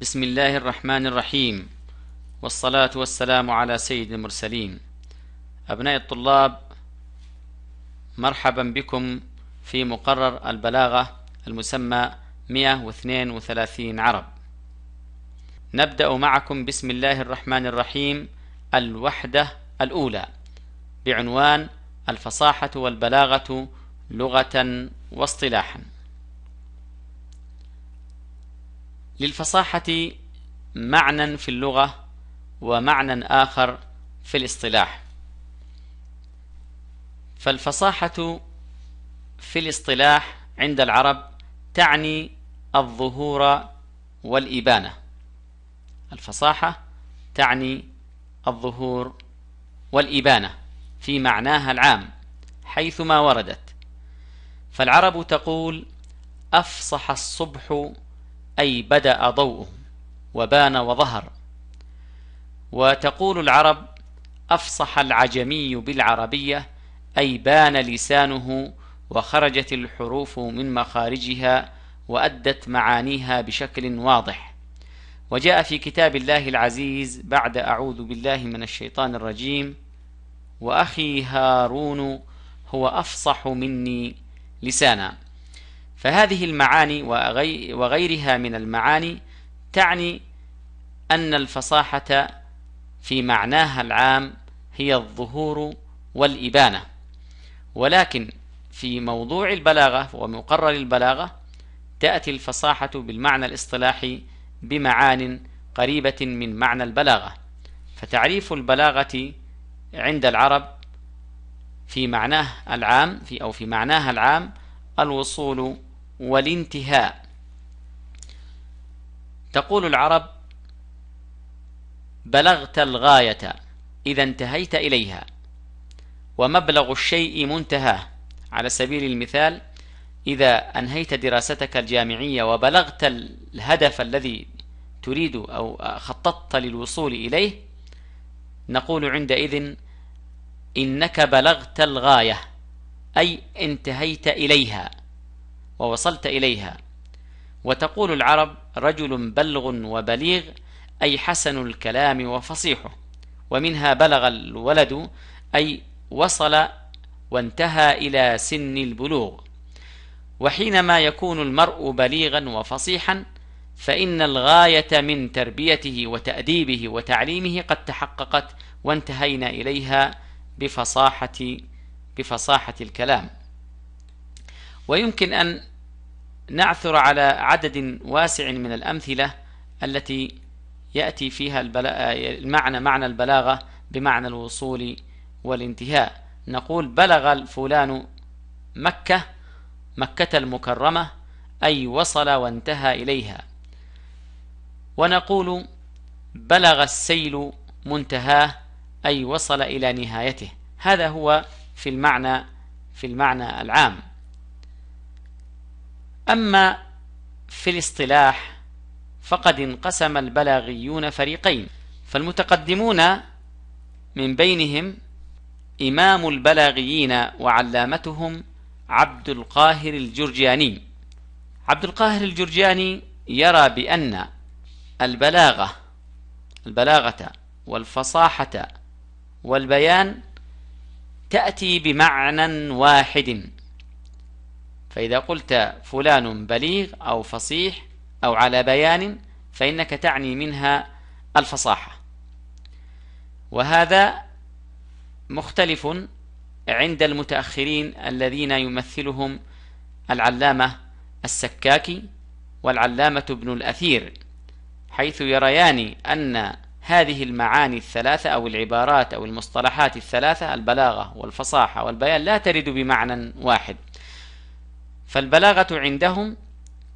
بسم الله الرحمن الرحيم والصلاة والسلام على سيد المرسلين أبناء الطلاب مرحبا بكم في مقرر البلاغة المسمى 132 عرب نبدأ معكم بسم الله الرحمن الرحيم الوحدة الأولى بعنوان الفصاحة والبلاغة لغة واصطلاحا للفصاحة معنى في اللغة ومعنى آخر في الاصطلاح فالفصاحة في الاصطلاح عند العرب تعني الظهور والإبانة الفصاحة تعني الظهور والإبانة في معناها العام حيثما وردت فالعرب تقول أفصح الصبح أي بدأ ضوءه وبان وظهر وتقول العرب أفصح العجمي بالعربية أي بان لسانه وخرجت الحروف من مخارجها وأدت معانيها بشكل واضح وجاء في كتاب الله العزيز بعد أعوذ بالله من الشيطان الرجيم وأخي هارون هو أفصح مني لسانا فهذه المعاني وغيرها من المعاني تعني أن الفصاحة في معناها العام هي الظهور والإبانة ولكن في موضوع البلاغة ومقرر البلاغة تأتي الفصاحة بالمعنى الاصطلاحي بمعان قريبة من معنى البلاغة فتعريف البلاغة عند العرب في معناه العام في أو في معناها العام الوصول والانتهاء تقول العرب بلغت الغاية إذا انتهيت إليها ومبلغ الشيء منتهاه على سبيل المثال إذا أنهيت دراستك الجامعية وبلغت الهدف الذي تريد أو خططت للوصول إليه نقول عندئذ إنك بلغت الغاية أي انتهيت إليها ووصلت إليها وتقول العرب رجل بلغ وبليغ أي حسن الكلام وفصيحه ومنها بلغ الولد أي وصل وانتهى إلى سن البلوغ وحينما يكون المرء بليغا وفصيحا فإن الغاية من تربيته وتأديبه وتعليمه قد تحققت وانتهينا إليها بفصاحة بفصاحة الكلام ويمكن أن نعثر على عدد واسع من الأمثلة التي يأتي فيها المعنى معنى البلاغة بمعنى الوصول والانتهاء نقول بلغ الفلان مكة مكة المكرمة أي وصل وانتهى إليها ونقول بلغ السيل منتهاه أي وصل إلى نهايته هذا هو في المعنى في المعنى العام أما في الاصطلاح فقد انقسم البلاغيون فريقين فالمتقدمون من بينهم إمام البلاغيين وعلامتهم عبد القاهر الجرجاني عبد القاهر الجرجاني يرى بأن البلاغة البلاغة والفصاحة والبيان تأتي بمعنى واحد فإذا قلت فلان بليغ أو فصيح أو على بيان فإنك تعني منها الفصاحة وهذا مختلف عند المتأخرين الذين يمثلهم العلامة السكاكي والعلامة ابن الأثير حيث يريان أن هذه المعاني الثلاثة أو العبارات أو المصطلحات الثلاثة البلاغة والفصاحة والبيان لا ترد بمعنى واحد فالبلاغة عندهم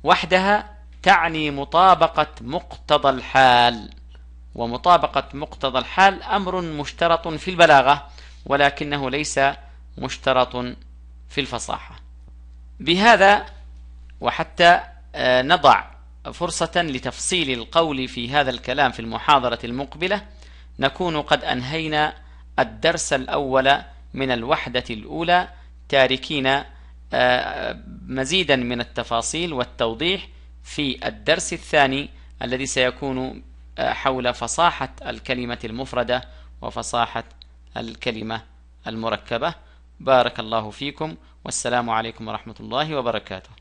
وحدها تعني مطابقة مقتضى الحال ومطابقة مقتضى الحال أمر مشترط في البلاغة ولكنه ليس مشترط في الفصاحة بهذا وحتى آه، نضع فرصة لتفصيل القول في هذا الكلام في المحاضرة المقبلة نكون قد أنهينا الدرس الأول من الوحدة الأولى تاركين آه، مزيدا من التفاصيل والتوضيح في الدرس الثاني الذي سيكون آه، حول فصاحة الكلمة المفردة وفصاحة الكلمة المركبة بارك الله فيكم والسلام عليكم ورحمة الله وبركاته